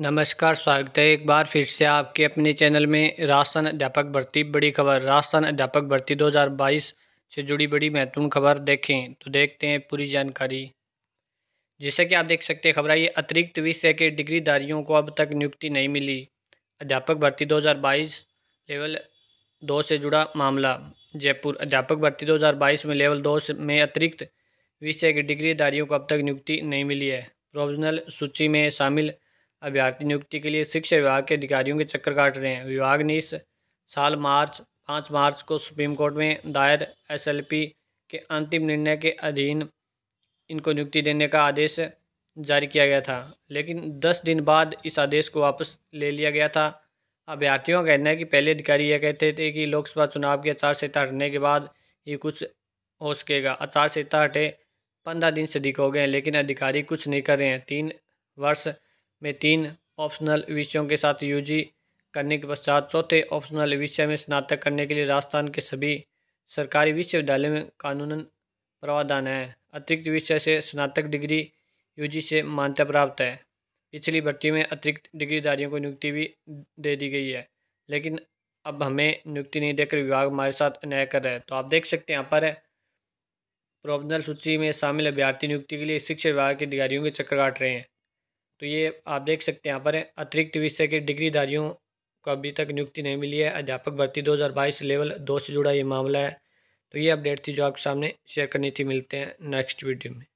नमस्कार स्वागत है एक बार फिर से आपके अपने चैनल में राजस्थान अध्यापक भर्ती बड़ी खबर राजस्थान अध्यापक भर्ती 2022 से जुड़ी बड़ी महत्वपूर्ण खबर देखें तो देखते हैं पूरी जानकारी जैसे कि आप देख सकते हैं खबर आई अतिरिक्त विषय के डिग्रीधारियों को अब तक नियुक्ति नहीं मिली अध्यापक भर्ती दो लेवल दो से जुड़ा मामला जयपुर अध्यापक भर्ती दो में लेवल दो में अतिरिक्त विषय के डिग्रीधारियों को अब तक नियुक्ति नहीं मिली है प्रोविजनल सूची में शामिल अभ्यर्थी नियुक्ति के लिए शिक्षा विभाग के अधिकारियों के चक्कर काट रहे हैं विभाग ने इस साल मार्च पाँच मार्च को सुप्रीम कोर्ट में दायर एस के अंतिम निर्णय के अधीन इनको नियुक्ति देने का आदेश जारी किया गया था लेकिन दस दिन बाद इस आदेश को वापस ले लिया गया था अभ्यर्थियों का कहना है कि पहले अधिकारी यह कहते थे कि लोकसभा चुनाव की आचार संहिता हटने के बाद ये कुछ हो सकेगा आचार संहिता हटे पंद्रह दिन से अधिक हो गए लेकिन अधिकारी कुछ नहीं कर रहे हैं तीन वर्ष में तीन ऑप्शनल विषयों के साथ यूजी करने के पश्चात चौथे ऑप्शनल विषय में स्नातक करने के लिए राजस्थान के सभी सरकारी विश्वविद्यालय में कानून प्रावधान है अतिरिक्त विषय से स्नातक डिग्री यूजी से मान्यता प्राप्त है पिछली भर्ती में अतिरिक्त डिग्रीधारियों को नियुक्ति भी दे दी गई है लेकिन अब हमें नियुक्ति नहीं देकर विभाग हमारे साथ अन्याय कर रहा है तो आप देख सकते हैं यहाँ पर प्रोबनल सूची में शामिल अभ्यर्थी नियुक्ति के लिए शिक्षा विभाग के अधिकारियों के चक्कर काट रहे हैं तो ये आप देख सकते हैं यहाँ पर अतिरिक्त विषय के डिग्रीधारियों को अभी तक नियुक्ति नहीं मिली है अध्यापक भर्ती 2022 लेवल दो से जुड़ा ये मामला है तो ये अपडेट थी जो आपके सामने शेयर करनी थी मिलते हैं नेक्स्ट वीडियो में